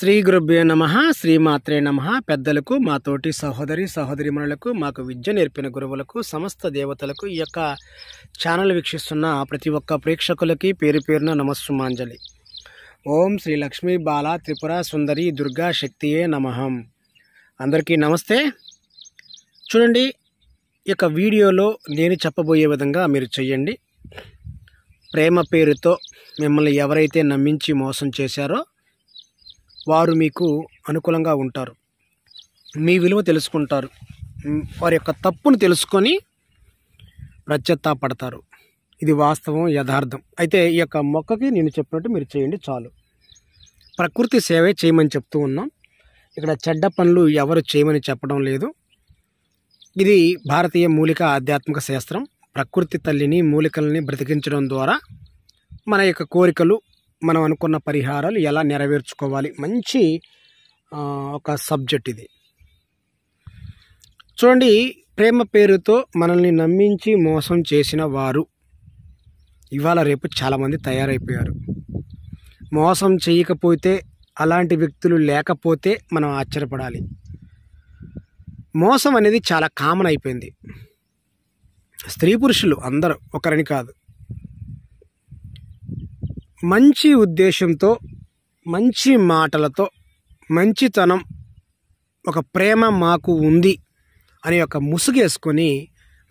శ్రీ గురుభ్యో నమ శ్రీమాత్రే నమ పెద్దలకు మా తోటి సహోదరి సహోదరిమణులకు మాకు విద్య నేర్పిన గురువులకు సమస్త దేవతలకు ఈ యొక్క ఛానల్ వీక్షిస్తున్న ప్రతి ఒక్క ప్రేక్షకులకి పేరు పేరున నమస్సుమాంజలి ఓం శ్రీ లక్ష్మీ బాల త్రిపుర సుందరి దుర్గా శక్తియే నమహం అందరికీ నమస్తే చూడండి ఈ యొక్క వీడియోలో నేను చెప్పబోయే విధంగా మీరు చేయండి ప్రేమ పేరుతో మిమ్మల్ని ఎవరైతే నమ్మించి మోసం చేశారో వారు మీకు అనుకూలంగా ఉంటారు మీ విలువ తెలుసుకుంటారు వారి యొక్క తప్పును తెలుసుకొని ప్రత్యత్తాపడతారు ఇది వాస్తవం యథార్థం అయితే ఈ యొక్క మొక్కకి నేను చెప్పినట్టు మీరు చేయండి చాలు ప్రకృతి సేవే చేయమని చెప్తూ ఉన్నాం ఇక్కడ చెడ్డ పనులు ఎవరు చేయమని చెప్పడం లేదు ఇది భారతీయ మూలిక ఆధ్యాత్మిక శాస్త్రం ప్రకృతి తల్లిని మూలికల్ని బ్రతికించడం ద్వారా మన యొక్క కోరికలు మనం అనుకున్న పరిహారాలు ఎలా నెరవేర్చుకోవాలి మంచి ఒక సబ్జెక్ట్ ఇది చూడండి ప్రేమ పేరుతో మనల్ని నమ్మించి మోసం చేసిన వారు ఇవాళ రేపు చాలామంది తయారైపోయారు మోసం చేయకపోతే అలాంటి వ్యక్తులు లేకపోతే మనం ఆశ్చర్యపడాలి మోసం అనేది చాలా కామన్ అయిపోయింది స్త్రీ పురుషులు అందరూ ఒకరిని కాదు మంచి ఉద్దేశంతో మంచి మాటలతో మంచితనం ఒక ప్రేమ మాకు ఉంది అని ఒక ముసుగేసుకొని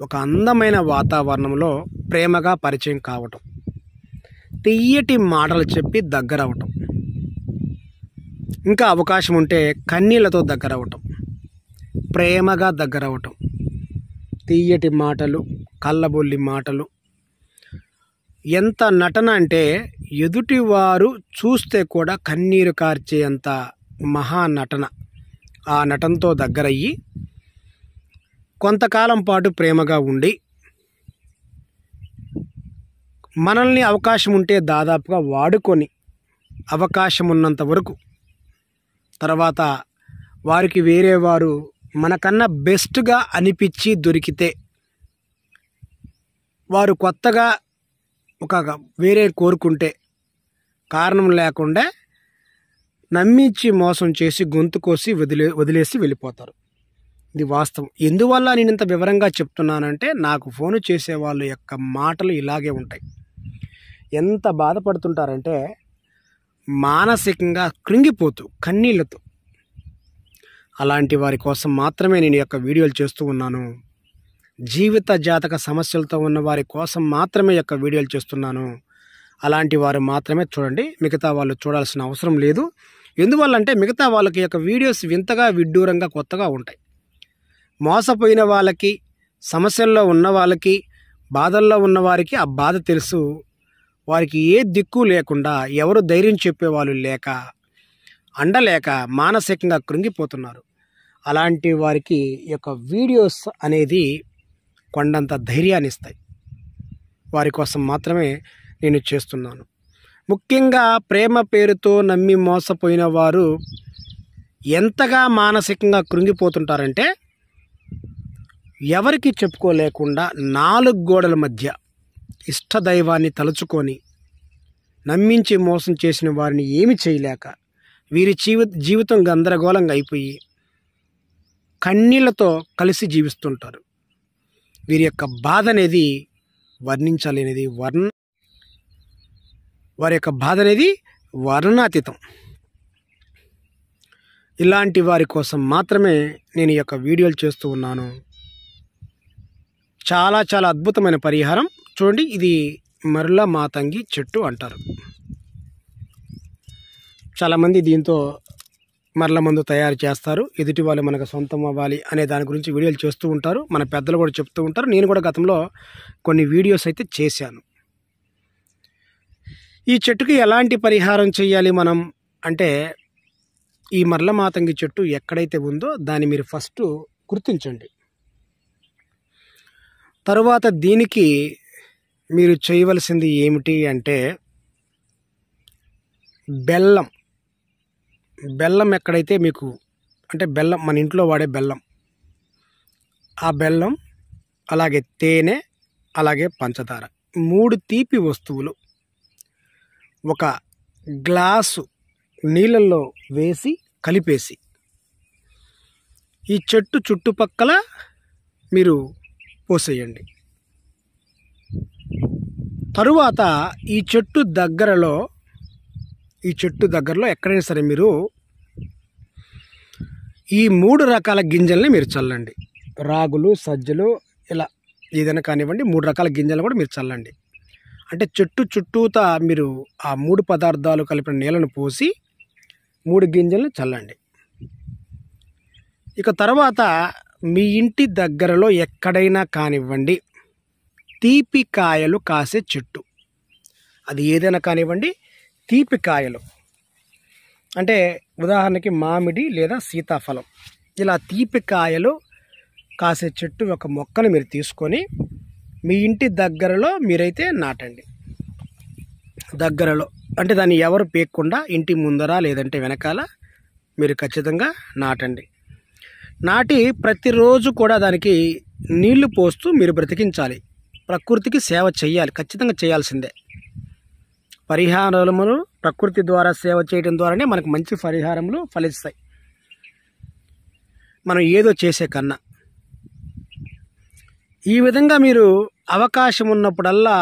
ఒక అందమైన వాతావరణంలో ప్రేమగా పరిచయం కావటం తెయ్యటి మాటలు చెప్పి దగ్గర అవటం ఇంకా అవకాశం ఉంటే కన్నీళ్లతో దగ్గర ప్రేమగా దగ్గర తీయటి మాటలు కళ్ళబొల్లి మాటలు ఎంత నటన అంటే ఎదుటివారు చూస్తే కూడా కన్నీరు కార్చేంత మహానటన ఆ నటనతో దగ్గరయ్యి కొంతకాలం పాటు ప్రేమగా ఉండి మనల్ని అవకాశం ఉంటే దాదాపుగా వాడుకొని అవకాశం ఉన్నంత వరకు తర్వాత వారికి వేరే వారు మనకన్నా బెస్ట్గా అనిపించి దొరికితే వారు కొత్తగా ఒక వేరే కోరుకుంటే కారణం లేకుండా నమ్మించి మోసం చేసి గొంతు కోసి వదిలే వదిలేసి వెళ్ళిపోతారు ఇది వాస్తవం ఎందువల్ల నేను ఇంత వివరంగా చెప్తున్నానంటే నాకు ఫోన్ చేసే వాళ్ళ యొక్క మాటలు ఇలాగే ఉంటాయి ఎంత బాధపడుతుంటారంటే మానసికంగా కృంగిపోతూ కన్నీళ్లతో అలాంటి వారి కోసం మాత్రమే నేను యొక్క వీడియోలు చేస్తూ ఉన్నాను జీవిత జాతక సమస్యలతో ఉన్న వారి కోసం మాత్రమే యొక్క వీడియోలు చేస్తున్నాను అలాంటి వారు మాత్రమే చూడండి మిగతా వాళ్ళు చూడాల్సిన అవసరం లేదు ఎందువల్లంటే మిగతా వాళ్ళకి యొక్క వీడియోస్ వింతగా విడ్డూరంగా కొత్తగా ఉంటాయి మోసపోయిన వాళ్ళకి సమస్యల్లో ఉన్న వాళ్ళకి బాధల్లో ఉన్న వారికి ఆ బాధ తెలుసు వారికి ఏ దిక్కు లేకుండా ఎవరు ధైర్యం చెప్పేవాళ్ళు లేక అండలేక మానసికంగా కృంగిపోతున్నారు అలాంటి వారికి యొక్క వీడియోస్ అనేది కొండంత ధైర్యాన్ని ఇస్తాయి వారి కోసం మాత్రమే నేను చేస్తున్నాను ముఖ్యంగా ప్రేమ పేరుతో నమ్మి మోసపోయిన వారు ఎంతగా మానసికంగా కృంగిపోతుంటారంటే ఎవరికి చెప్పుకోలేకుండా నాలుగు గోడల మధ్య ఇష్టదైవాన్ని తలుచుకొని నమ్మించి మోసం చేసిన వారిని ఏమి చేయలేక వీరి జీవి జీవితం గందరగోళంగా అయిపోయి కన్నీళ్లతో కలిసి జీవిస్తుంటారు వీరి యొక్క బాధ అనేది వర్ణించాలనేది వర్ణ వారి యొక్క బాధ అనేది వర్ణనాతీతం ఇలాంటి వారి కోసం మాత్రమే నేను ఈ యొక్క వీడియోలు చేస్తూ ఉన్నాను చాలా చాలా అద్భుతమైన పరిహారం చూడండి ఇది మరలా మాతంగి చెట్టు అంటారు చాలామంది దీంతో మరల మందు తయారు చేస్తారు ఎదుటి వాళ్ళు మనకు సొంతం అవ్వాలి అనే దాని గురించి వీడియోలు చేస్తూ ఉంటారు మన పెద్దలు కూడా చెప్తూ ఉంటారు నేను కూడా గతంలో కొన్ని వీడియోస్ అయితే చేశాను ఈ చెట్టుకి ఎలాంటి పరిహారం చేయాలి మనం అంటే ఈ మర్లమాతంగి మాతంగి చెట్టు ఎక్కడైతే ఉందో దాన్ని మీరు ఫస్ట్ గుర్తించండి తరువాత దీనికి మీరు చేయవలసింది ఏమిటి అంటే బెల్లం బెల్లం ఎక్కడైతే మీకు అంటే బెల్లం మన ఇంట్లో వాడే బెల్లం ఆ బెల్లం అలాగే తేనె అలాగే పంచదార మూడు తీపి వస్తువులు ఒక గ్లాసు నీళ్ళల్లో వేసి కలిపేసి ఈ చెట్టు చుట్టుపక్కల మీరు పోసేయండి తరువాత ఈ చెట్టు దగ్గరలో ఈ చెట్టు దగ్గరలో ఎక్కడైనా సరే మీరు ఈ మూడు రకాల గింజల్ని మీరు చల్లండి రాగులు సజ్జలు ఇలా ఏదైనా కానివ్వండి మూడు రకాల గింజలు కూడా మీరు చల్లండి అంటే చెట్టు చుట్టూత మీరు ఆ మూడు పదార్థాలు కలిపిన నీళ్ళను పోసి మూడు గింజలను చల్లండి ఇక తర్వాత మీ ఇంటి దగ్గరలో ఎక్కడైనా కానివ్వండి తీపి కాయలు కాసే చెట్టు అది ఏదైనా కానివ్వండి తీపి కాయలు అంటే ఉదాహరణకి మామిడి లేదా సీతాఫలం ఇలా తీపి కాయలు కాసే చెట్టు ఒక మొక్కను మీరు తీసుకొని మీ ఇంటి దగ్గరలో మీరైతే నాటండి దగ్గరలో అంటే దాన్ని ఎవరు పీక్కుండా ఇంటి ముందర లేదంటే వెనకాల మీరు ఖచ్చితంగా నాటండి నాటి ప్రతిరోజు కూడా దానికి నీళ్లు పోస్తూ మీరు బ్రతికించాలి ప్రకృతికి సేవ చేయాలి ఖచ్చితంగా చేయాల్సిందే పరిహారములు ప్రకృతి ద్వారా సేవ చేయడం ద్వారానే మనకు మంచి పరిహారములు ఫలిస్తాయి మనం ఏదో చేసే కన్నా ఈ విధంగా మీరు అవకాశం ఉన్నప్పుడల్లా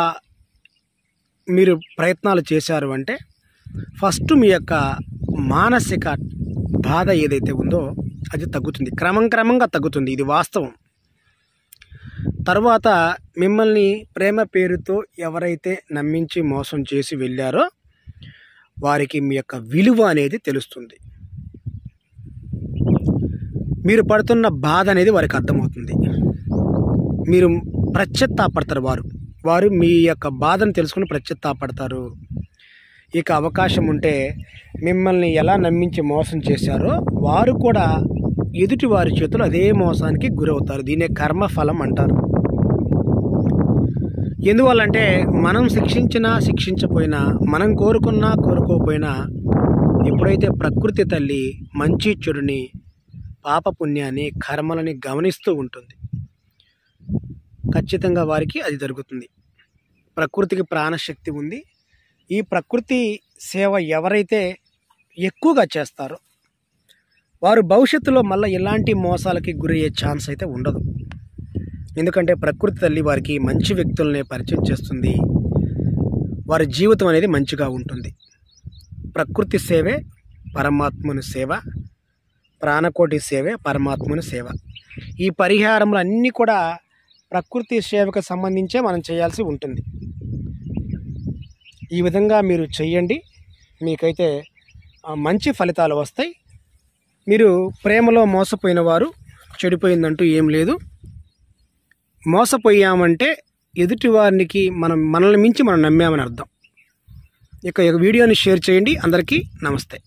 మీరు ప్రయత్నాలు చేశారు అంటే ఫస్ట్ మీ యొక్క మానసిక బాధ ఏదైతే ఉందో అది తగ్గుతుంది క్రమం క్రమంగా తగ్గుతుంది ఇది వాస్తవం తర్వాత మిమ్మల్ని ప్రేమ పేరుతో ఎవరైతే నమ్మించి మోసం చేసి వెళ్ళారో వారికి మీ యొక్క విలువ అనేది తెలుస్తుంది మీరు పడుతున్న బాధ అనేది వారికి అర్థమవుతుంది మీరు ప్రత్యత్తాపడతారు వారు వారు మీ యొక్క బాధను తెలుసుకుని ప్రత్యత్తాపడతారు ఇక అవకాశం ఉంటే మిమ్మల్ని ఎలా నమ్మించి మోసం చేశారో వారు కూడా ఎదుటి వారి చేతులు అదే మోసానికి గురవుతారు దీనే కర్మఫలం అంటారు ఎందువల్లంటే మనం శిక్షించినా శిక్షించపోయినా మనం కోరుకున్నా కోరుకోపోయినా ఎప్పుడైతే ప్రకృతి తల్లి మంచి చెడుని పాపపుణ్యాన్ని కర్మలని గమనిస్తూ ఉంటుంది ఖచ్చితంగా వారికి అది జరుగుతుంది ప్రకృతికి ప్రాణశక్తి ఉంది ఈ ప్రకృతి సేవ ఎవరైతే ఎక్కువగా చేస్తారో వారు భవిష్యత్తులో మళ్ళీ ఇలాంటి మోసాలకి గురయ్యే ఛాన్స్ అయితే ఉండదు ఎందుకంటే ప్రకృతి తల్లి వారికి మంచి వ్యక్తులనే పరిచయం చేస్తుంది వారి జీవితం అనేది మంచిగా ఉంటుంది ప్రకృతి సేవే పరమాత్మను సేవ ప్రాణకోటి సేవే పరమాత్మను సేవ ఈ పరిహారములు అన్నీ కూడా ప్రకృతి సేవకు సంబంధించే మనం చేయాల్సి ఉంటుంది ఈ విధంగా మీరు చేయండి మీకైతే మంచి ఫలితాలు వస్తాయి మీరు ప్రేమలో మోసపోయిన వారు చెడిపోయిందంటూ ఏం లేదు మోసపోయామంటే ఎదుటివారికి మనం మనల్ని మించి మనం నమ్మామని అర్థం ఇక వీడియోని షేర్ చేయండి అందరికీ నమస్తే